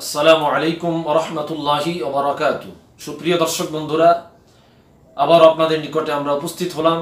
আসসালামু আলাইকুম রহমতুল্লাহি ওবরাকাত সুপ্রিয় দর্শক বন্ধুরা আবার আপনাদের নিকটে আমরা উপস্থিত হলাম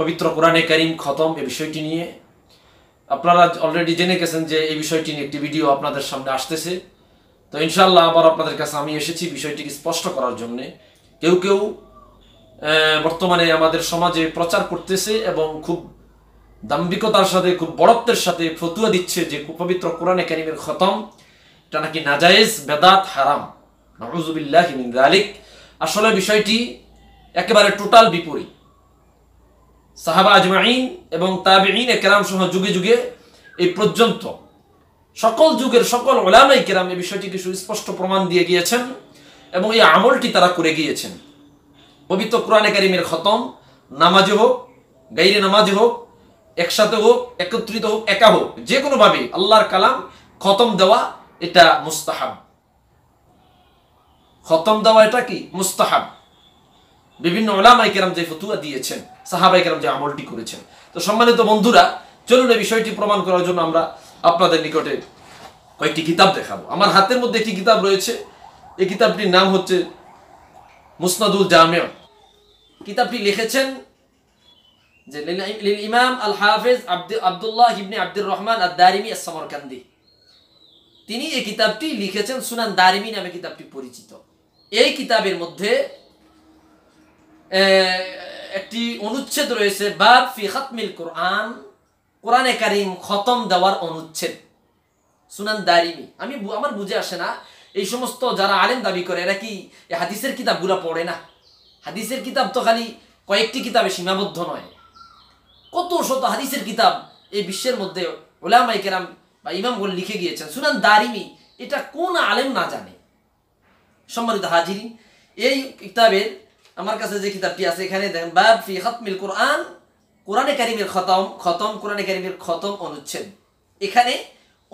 পবিত্র কোরআনে করিম খতম এ বিষয়টি নিয়ে আপনারা অলরেডি জেনে গেছেন যে এই বিষয়টি নিয়ে একটি ভিডিও আপনাদের সামনে আসতেছে তো ইনশাল্লাহ আবার আপনাদের কাছে আমি এসেছি বিষয়টিকে স্পষ্ট করার জন্যে কেউ কেউ বর্তমানে আমাদের সমাজে প্রচার করতেছে এবং খুব দাম্ভিকতার সাথে খুব বড়ত্বের সাথে ফতুয়া দিচ্ছে যে পবিত্র কোরআনে করিমের খতম এটা নাকি নাজায়েজ বেদাত হারাম নজুবিল্লাহ আলিক আসলে বিষয়টি একেবারে টোটাল বিপরীত সাহাবা আজমাইন এবং তাবেইন কেরাম সহ যুগে যুগে এই পর্যন্ত সকল যুগের সকল ওলামাই কেরাম এই বিষয়টি কিছু স্পষ্ট প্রমাণ দিয়ে গিয়েছেন এবং এই আমলটি তারা করে গিয়েছেন পবিত্র কোরআনে কারিমের খতম নামাজে হোক গাইরে নামাজে হোক একসাথে হোক একত্রিত হোক একা হোক যে কোনোভাবে আল্লাহর কালাম খতম দেওয়া এটা মুস্তাহাব খতম দেওয়া এটা কি মুস্তাহাব বিভিন্ন ওলামাই কেরাম যে ফতুয়া দিয়েছেন সাহাবাই কেরাম যে আমলটি করেছেন তো সম্মানিত বন্ধুরা চলুন এই বিষয়টি প্রমাণ করার জন্য আমরা আপনাদের নিকটে কয়েকটি কিতাব দেখাবো আমার হাতের মধ্যে একটি কিতাব রয়েছে এই কিতাবটির নাম হচ্ছে মুসনাদুল জামিয়া কিতাবটি লিখেছেন যে ইমাম আল হাফেজ আব্দুল্লাহ ইবনে আব্দুর রহমান আদারিমি দারিমি আসমরকান্দি তিনি এই কিতাবটি লিখেছেন সুনান দারিমি নামে কিতাবটি পরিচিত এই কিতাবের মধ্যে একটি অনুচ্ছেদ রয়েছে বাব ফি খাতমিল কোরআন কোরআনে কারিম খতম দেওয়ার অনুচ্ছেদ সুনান দারিমি আমি আমার বুঝে আসে না এই সমস্ত যারা আলেম দাবি করে এরা কি হাদিসের কিতাবগুলো পড়ে না হাদিসের কিতাব তো খালি কয়েকটি কিতাবে সীমাবদ্ধ নয় কত শত হাদিসের কিতাব এই বিশ্বের মধ্যে ওলামাইকেরাম বা ইমাম বলে লিখে গিয়েছেন সুনান দারিমি এটা কোন আলেম না জানে সম্মানিত হাজিরি এই কিতাবের আমার কাছে যে কিতাবটি আছে এখানে দেখেন বাব ফি খতমিল কোরআন কোরআনে কারিমের খতম খতম কোরআনে কারিমের খতম অনুচ্ছেদ এখানে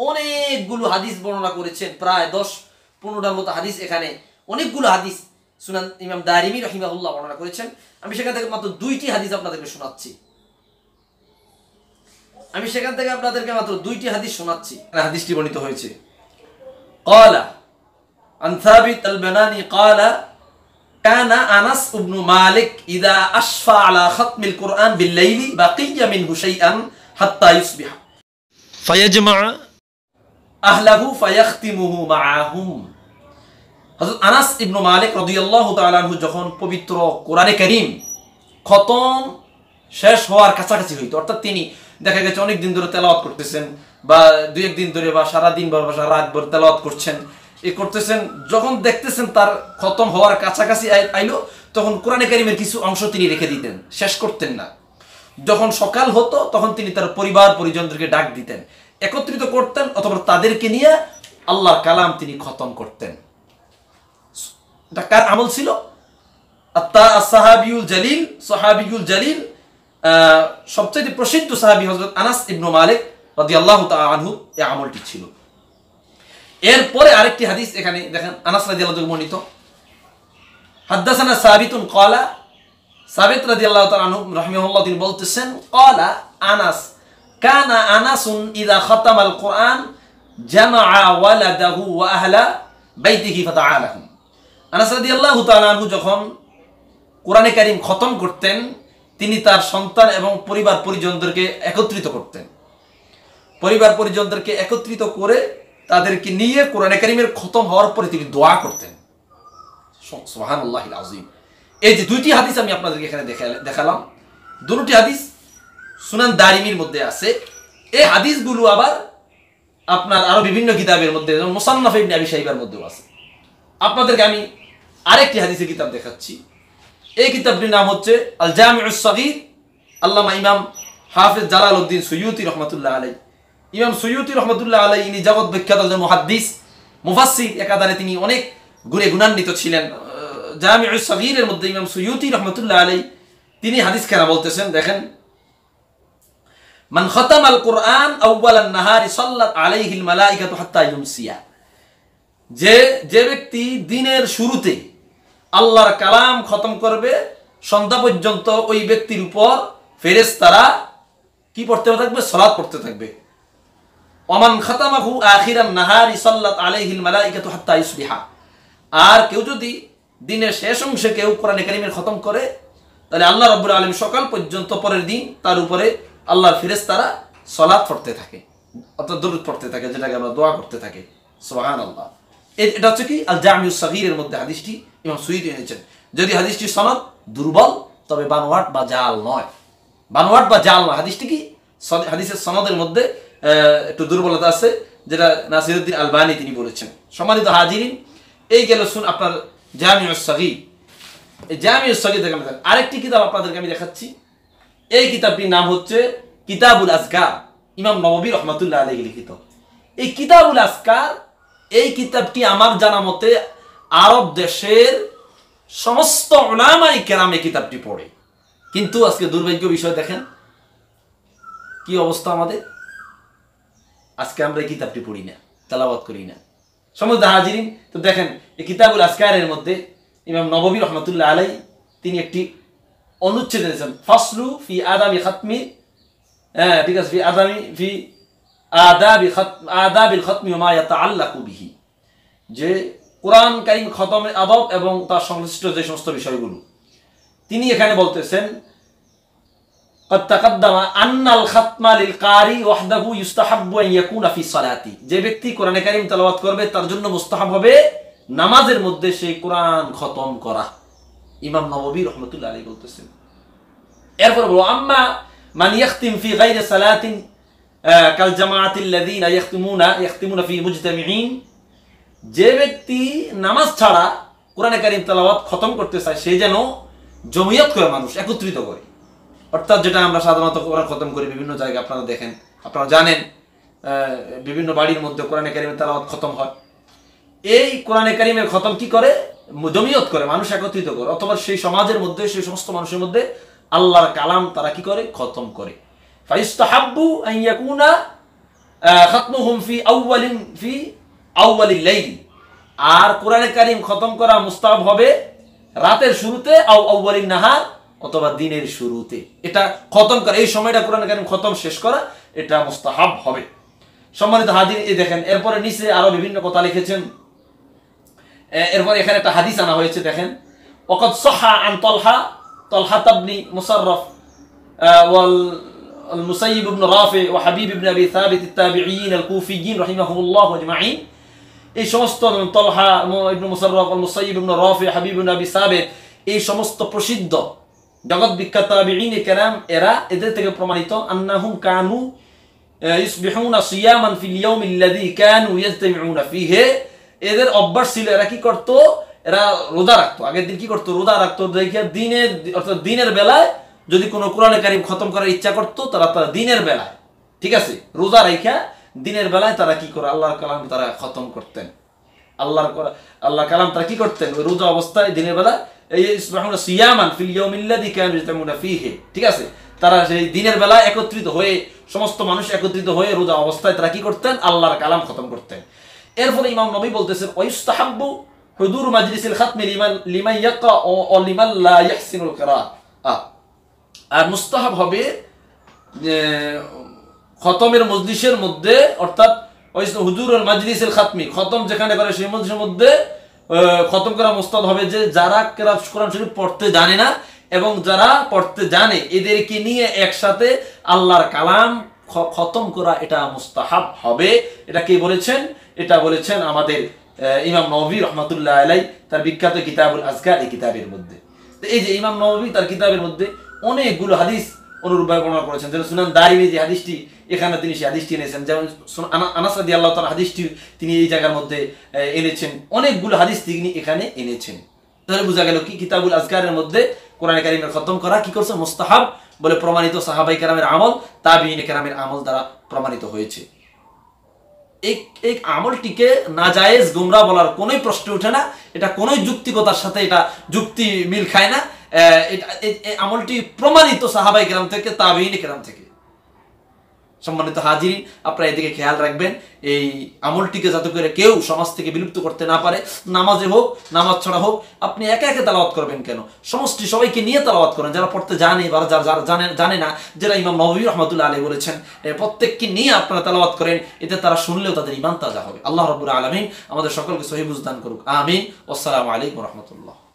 অনেকগুলো হাদিস বর্ণনা করেছেন প্রায় দশ পনেরোটার মতো হাদিস এখানে অনেকগুলো হাদিস সুনান ইমাম দারিমি রহিমাহুল্লাহ বর্ণনা করেছেন আমি সেখান থেকে মাত্র দুইটি হাদিস আপনাদেরকে শোনাচ্ছি আমি সেখান থেকে আপনাদেরকে মাত্র দুইটি হাদিস শোনাচ্ছি হাদিসটি বর্ণিত হয়েছে কলা আনসাবিত আল কলা كان أنس بن مالك إذا أشفى على ختم القرآن بالليل بقي منه شيئا حتى يصبح فيجمع أهله فيختمه معهم আনাস ইবনু মালিক রদিয়াল্লাহ তালাহু যখন পবিত্র কোরআনে করিম খতম শেষ হওয়ার কাছাকাছি হইত অর্থাৎ তিনি দেখা গেছে অনেক দিন ধরে তেলাওয়াত করতেছেন বা দুই একদিন ধরে বা সারাদিন ভর বা রাত ভর তেলাওয়াত করছেন এ করতেছেন যখন দেখতেছেন তার খতম হওয়ার কাছাকাছি আইলো তখন কোরআনে কারিমের কিছু অংশ তিনি রেখে দিতেন শেষ করতেন না যখন সকাল হতো তখন তিনি তার পরিবার পরিজনদেরকে ডাক দিতেন একত্রিত করতেন অথবা তাদেরকে নিয়ে আল্লাহর কালাম তিনি খতম করতেন কার আমল ছিল আত্মা সাহাবিউল জালিল সাহাবিউল জালিল সবচেয়ে প্রসিদ্ধ সাহাবি হজরত আনাস ইবনু মালিক রদি আল্লাহ আনহু এ আমলটি ছিল এরপরে আরেকটি হাদিস এখানে দেখেন আনাস রাজি আল্লাহ বর্ণিত হাদ্দাসানা সাবিতুন কলা সাবিত রাজি আল্লাহ আনহু রহমিউল্লাহ তিনি বলতেছেন কলা আনাস কানা আনাসুন ইদা খতাম আল কোরআন জামা ওয়ালাদাহু ওয়া আহলা বাইতিহি ফাতাআলাহুম আনাস রাদিয়াল্লাহু তাআলা আনহু যখন কোরআনে কারীম খতম করতেন তিনি তার সন্তান এবং পরিবার পরিজনদেরকে একত্রিত করতেন পরিবার পরিজনদেরকে একত্রিত করে তাদেরকে নিয়ে কোরআন একাডেমির খতম হওয়ার পরে তিনি দোয়া করতেন সোহান আল্লাহ আজিম এই যে দুইটি হাদিস আমি আপনাদেরকে এখানে দেখালাম দুটি হাদিস সুনান দারিমির মধ্যে আছে এই হাদিসগুলো আবার আপনার আরো বিভিন্ন কিতাবের মধ্যে যেমন আবি সাহিবের মধ্যেও আছে আপনাদেরকে আমি আরেকটি হাদিসের কিতাব দেখাচ্ছি এই কিতাবটির নাম হচ্ছে আল জামিউস সগীর আল্লামা ইমাম হাফেজ জালাল উদ্দিন সৈয়দি রহমতুল্লাহ আলাই ইমাম সৈয়দি রহমতুল্লাহ আলাই ইনি জগৎ বিখ্যাত একজন মুহাদ্দিস মুফাসির একাদারে তিনি অনেক গুণে গুণান্বিত ছিলেন জামিউস সগীরের মধ্যে ইমাম সৈয়দি রহমতুল্লাহ আলাই তিনি হাদিস খেলা বলতেছেন দেখেন মান খতাম আল কোরআন আউ্বালান নাহারি সাল্লাত আলাইহিল মালাইকাতু হাত্তা ইউমসিয়া যে যে ব্যক্তি দিনের শুরুতে আল্লাহর কালাম খতম করবে সন্ধ্যা পর্যন্ত ওই ব্যক্তির উপর ফেরেস তারা কি পড়তে থাকবে সলাদ পড়তে থাকবে অমান খাতামাহু আখিরান নাহার ইসাল্লাত আলাইহিল মালাইকাতু হাত্তা ইসবিহা আর কেউ যদি দিনের শেষ অংশে কেউ কোরআন কারিমের খতম করে তাহলে আল্লাহ রব্বুল আলম সকাল পর্যন্ত পরের দিন তার উপরে আল্লাহর ফিরেজ তারা সলাদ পড়তে থাকে অর্থাৎ দরুদ পড়তে থাকে যেটাকে আমরা দোয়া করতে থাকে সোহান আল্লাহ এটা হচ্ছে কি আল জামিউ সাহিরের মধ্যে হাদিসটি এবং সুইদ এনেছেন যদি হাদিসটি সনদ দুর্বল তবে বানোয়াট বা জাল নয় বানোয়াট বা জাল নয় হাদিসটি কি হাদিসের সনদের মধ্যে একটু দুর্বলতা আছে যেটা নাসিরুদ্দিন আলবানি তিনি বলেছেন সম্মানিত হাজিরিন এই গেল শুন আপনার জামিউ সহি এই জামিউ সহি দেখে আমি আরেকটি কিতাব আপনাদেরকে আমি দেখাচ্ছি এই কিতাবটির নাম হচ্ছে কিতাবুল আসকার ইমাম নবী রহমতুল্লাহ আলী লিখিত এই কিতাবুল আসকার এই কিতাবটি আমার জানা মতে আরব দেশের সমস্ত ওলামাই কেরামে কিতাবটি পড়ে কিন্তু আজকে দুর্ভাগ্য বিষয় দেখেন কি অবস্থা আমাদের আজকে আমরা এই কিতাবটি পড়ি না তালাবাদ করি না সমস্ত হাজিরিন তো দেখেন এই কিতাবুল আসকারের মধ্যে ইমাম নবী রহমতুল্লাহ আলাই তিনি একটি অনুচ্ছেদ এনেছেন ফাসলু ফি আদামি খাতমি হ্যাঁ ঠিক আছে ফি আদামি ফি আদাবি আদাবিল খতমি ওমা আল্লাহ কবিহি যে কোরআন কারিম খতমের আদব এবং তার সংশ্লিষ্ট যে সমস্ত বিষয়গুলো তিনি এখানে বলতেছেন যে ব্যক্তি কোরআনে কারিম করবে তার জন্য মুস্তাহাব হবে নামাজের মধ্যে সেই কোরআন খতম করা ইমাম নবী রহমতুল্লাহ আলী বলতেছেন এরপর বলবো আম্মা মান ইয়াখতিম ফি সালাতিন কাল জামাআতিল্লাযীনা ইয়াখতিমুনা ইয়াখতিমুনা ফি যে ব্যক্তি নামাজ ছাড়া কোরআনে কারিম তালাবাদ খতম করতে চায় সে যেন জমিয়ত করে মানুষ একত্রিত করে অর্থাৎ যেটা আমরা সাধারণত কোরআন খতম করি বিভিন্ন জায়গায় আপনারা দেখেন আপনারা জানেন বিভিন্ন বাড়ির মধ্যে কোরআনে কারিমের তালাবাদ খতম হয় এই কোরআনে কারিমের খতম কি করে জমিয়ত করে মানুষ একত্রিত করে অথবা সেই সমাজের মধ্যে সেই সমস্ত মানুষের মধ্যে আল্লাহর কালাম তারা কি করে খতম করে ফাইস্তাহাব্বু আইয়াকুনা খতমুহুম ফি আউয়ালিন ফি আর কোরআনে কারিম খতম করা মুস্তাব হবে রাতের শুরুতে নাহার অথবা দিনের শুরুতে এটা খতম করা এই সময়টা কোরআন কারিম খতম শেষ করা এটা মুস্তাহাব হবে সম্মানিত হাদির এই দেখেন এরপরে নিচে আরো বিভিন্ন কথা লিখেছেন এরপরে এখানে একটা হাদিস আনা হয়েছে দেখেন ওকদ সহা আন তলহা তলহা তাবনি মুসাররফ المسيب بن رافع وحبيب بن ابي ثابت الكوفيين رحمهم الله এই সমস্ত তলহা ইবনু মুসারফ আল মুসাইব ইবনু রফি হাবিব আবি সাবেদ এই সমস্ত প্রসিদ্ধ জগৎ বিখ্যাত আবিনে কেরাম এরা এদের থেকে প্রমাণিত আন্নাহুম কানু ইসবিহুনা সিয়ামান ফিল ইয়াউম আল্লাযী কানু ইয়াজতামিউনা ফিহি এদের অভ্যাস ছিল এরা কি করত এরা রোজা রাখতো আগের দিন কি করতো রোজা রাখতো দেখে দিনের অর্থাৎ দিনের বেলায় যদি কোনো কোরআনে কারিম খতম করার ইচ্ছা করতো তারা তারা দিনের বেলায় ঠিক আছে রোজা রেখা দিনের বেলায় তারা কি করে আল্লাহর কালাম তারা খতম করতেন আল্লাহর আল্লাহ কালাম তারা কি করতেন রোজা অবস্থায় দিনের বেলা এই সিয়ামান ঠিক আছে তারা সেই দিনের বেলা একত্রিত হয়ে সমস্ত মানুষ একত্রিত হয়ে রোজা অবস্থায় তারা কি করতেন আল্লাহর কালাম খতম করতেন এরপরে ইমাম নবী বলতেছেন ওয়ুস্তাহাব্বু হুদুর মাজলিসিল খাতমি লিমান লিমান ইয়াকরা ও লিমান ইয়াহসিনুল কিরাআ আর মুস্তাহাব হবে খতমের মজলিসের মধ্যে অর্থাৎ হুজুর মাজলিসের খাতমি খতম যেখানে করে সেই মজলিসের মধ্যে খতম করা মোস্তাদ হবে যে যারা কোরআন শরীফ পড়তে জানে না এবং যারা পড়তে জানে এদেরকে নিয়ে একসাথে আল্লাহর কালাম খতম করা এটা মুস্তাহাব হবে এটা কে বলেছেন এটা বলেছেন আমাদের ইমাম নবী রহমতুল্লাহ আলাই তার বিখ্যাত কিতাবুল আজকাল এই কিতাবের মধ্যে এই যে ইমাম নবী তার কিতাবের মধ্যে অনেকগুলো হাদিস অনুরূপভাবে বর্ণনা করেছেন যেন সুনান দারিমি যে হাদিসটি এখানে তিনি সে হাদিসটি এনেছেন যেমন আনাসাদি আল্লাহ তার হাদিসটি তিনি এই জায়গার মধ্যে এনেছেন অনেকগুলো হাদিস তিনি এখানে এনেছেন তাহলে বোঝা গেল কি কিতাবুল আজগারের মধ্যে কোরআন কারিমের খতম করা কি করছে মোস্তাহাব বলে প্রমাণিত সাহাবাই কেরামের আমল বিহীন কেরামের আমল দ্বারা প্রমাণিত হয়েছে এই এই আমলটিকে জায়েজ গোমরা বলার কোনোই প্রশ্ন ওঠে না এটা কোনোই যুক্তিকতার সাথে এটা যুক্তি মিল খায় না আমলটি প্রমাণিত সাহাবাই গ্রাম থেকে তাবিন গ্রাম থেকে সম্মানিত হাজির আপনারা এদিকে খেয়াল রাখবেন এই আমলটিকে যাতে করে কেউ সমাজ থেকে বিলুপ্ত করতে না পারে নামাজে হোক নামাজ ছাড়া হোক আপনি একা একে তালাওয়াত করবেন কেন সমষ্টি সবাইকে নিয়ে তালাওয়াত করেন যারা পড়তে জানে বা যারা যারা জানে জানে না যারা ইমাম নবী রহমতুল্লাহ আলী বলেছেন প্রত্যেককে নিয়ে আপনারা তালাওয়াত করেন এতে তারা শুনলেও তাদের ইমান তাজা হবে আল্লাহ রবুল আলমিন আমাদের সকলকে সহিবুজদান করুক আমিন আসসালামু আলাইকুম রহমতুল্লাহ